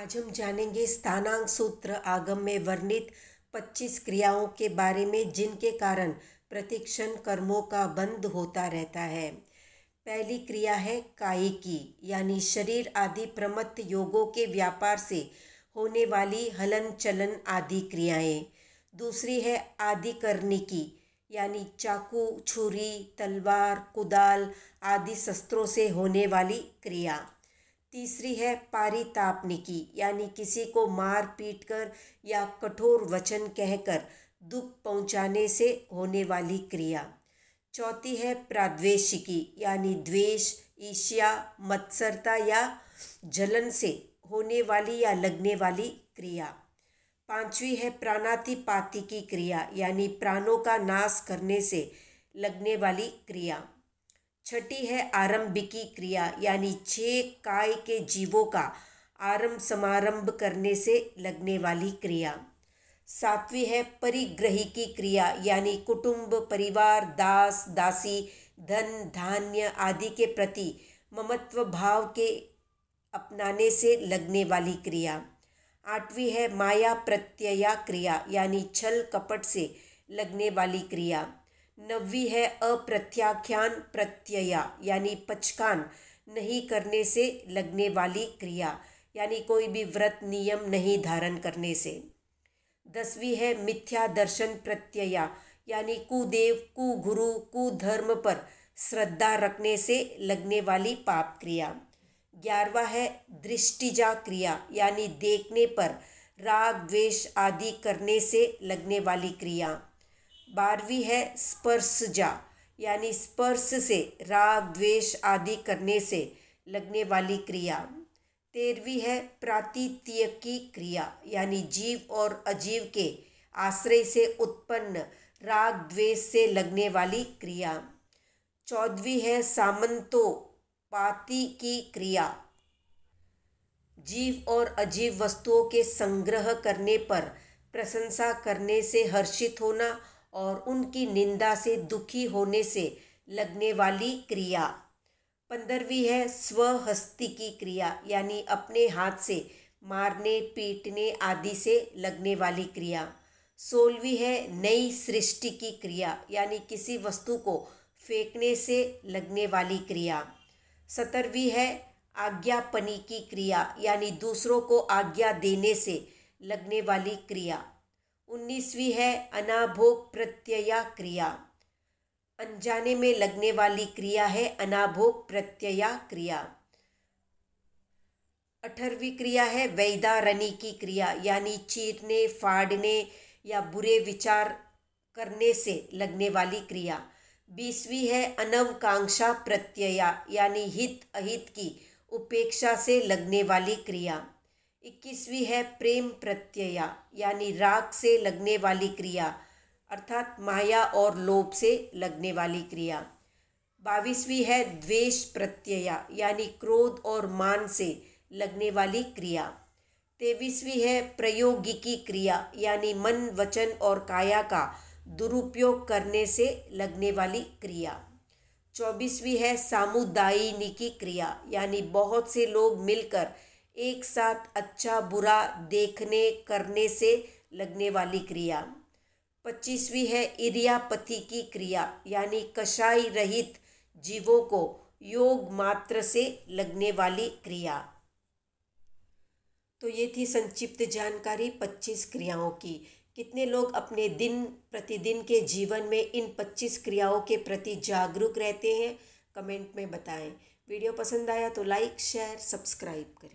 आज हम जानेंगे स्थानांग सूत्र आगम में वर्णित 25 क्रियाओं के बारे में जिनके कारण प्रतिक्षण कर्मों का बंद होता रहता है पहली क्रिया है काय की यानी शरीर आदि प्रमत्त योगों के व्यापार से होने वाली हलन चलन आदि क्रियाएं दूसरी है आदि करने की यानी चाकू छुरी तलवार कुदाल आदि शस्त्रों से होने वाली क्रिया तीसरी है पारितापनिकी यानी किसी को मार पीट कर या कठोर वचन कहकर दुख पहुंचाने से होने वाली क्रिया चौथी है प्राद्वेशिकी यानी द्वेष ईर्ष्या मत्सरता या जलन से होने वाली या लगने वाली क्रिया पांचवी है प्राणातिपाती की क्रिया यानी प्राणों का नाश करने से लगने वाली क्रिया छठी है आरंभिकी क्रिया यानी छः काय के जीवों का आरंभ समारंभ करने से लगने वाली क्रिया सातवीं है परिग्रही की क्रिया यानी कुटुंब परिवार दास दासी धन धान्य आदि के प्रति ममत्व भाव के अपनाने से लगने वाली क्रिया आठवीं है माया प्रत्यया क्रिया यानी छल कपट से लगने वाली क्रिया नवी है अप्रत्याख्यान प्रत्यया यानी पचकान नहीं करने से लगने वाली क्रिया यानी कोई भी व्रत नियम नहीं धारण करने से दसवीं है मिथ्या दर्शन प्रत्यया यानी कुदेव कुगुरु कुधर्म पर श्रद्धा रखने से लगने वाली पाप क्रिया ग्यारहवा है दृष्टिजा क्रिया यानी देखने पर राग द्वेष आदि करने से लगने वाली क्रिया बारहवीं है स्पर्श जा यानी स्पर्श से राग द्वेष आदि करने से लगने वाली क्रिया तेरहवीं है प्रातित्य की क्रिया यानी जीव और अजीव के आश्रय से उत्पन्न राग द्वेष से लगने वाली क्रिया चौदहवीं है सामंतो पाति की क्रिया जीव और अजीव वस्तुओं के संग्रह करने पर प्रशंसा करने से हर्षित होना और उनकी निंदा से दुखी होने से लगने वाली क्रिया पंद्रहवीं है स्वहस्ती की क्रिया यानी अपने हाथ से मारने पीटने आदि से लगने वाली क्रिया सोलहवीं है नई सृष्टि की क्रिया यानी किसी वस्तु को फेंकने से लगने वाली क्रिया सत्तरवीं है आज्ञापनी की क्रिया यानी दूसरों को आज्ञा देने से लगने वाली क्रिया उन्नीसवीं है अनाभोग प्रत्यया क्रिया अनजाने में लगने वाली क्रिया है अनाभोग प्रत्यया क्रिया अठरवीं क्रिया है वैदारणी की क्रिया यानी चीरने फाड़ने या बुरे विचार करने से लगने वाली क्रिया बीसवीं है अनवकांक्षा प्रत्यया यानी हित अहित की उपेक्षा से लगने वाली क्रिया इक्कीसवीं है प्रेम प्रत्यय यानी राग से लगने वाली क्रिया अर्थात माया और लोभ से लगने वाली क्रिया बाईसवीं है द्वेष प्रत्यय यानी क्रोध और मान से लगने वाली क्रिया तेईसवीं है प्रयोगिकी क्रिया यानी मन वचन और काया का दुरुपयोग करने से लगने वाली क्रिया चौबीसवीं है सामुदायिकी क्रिया यानी बहुत से लोग मिलकर एक साथ अच्छा बुरा देखने करने से लगने वाली क्रिया पच्चीसवीं है इरियापथी की क्रिया यानी कषाई रहित जीवों को योग मात्र से लगने वाली क्रिया तो ये थी संक्षिप्त जानकारी पच्चीस क्रियाओं की कितने लोग अपने दिन प्रतिदिन के जीवन में इन पच्चीस क्रियाओं के प्रति जागरूक रहते हैं कमेंट में बताएं वीडियो पसंद आया तो लाइक शेयर सब्सक्राइब करें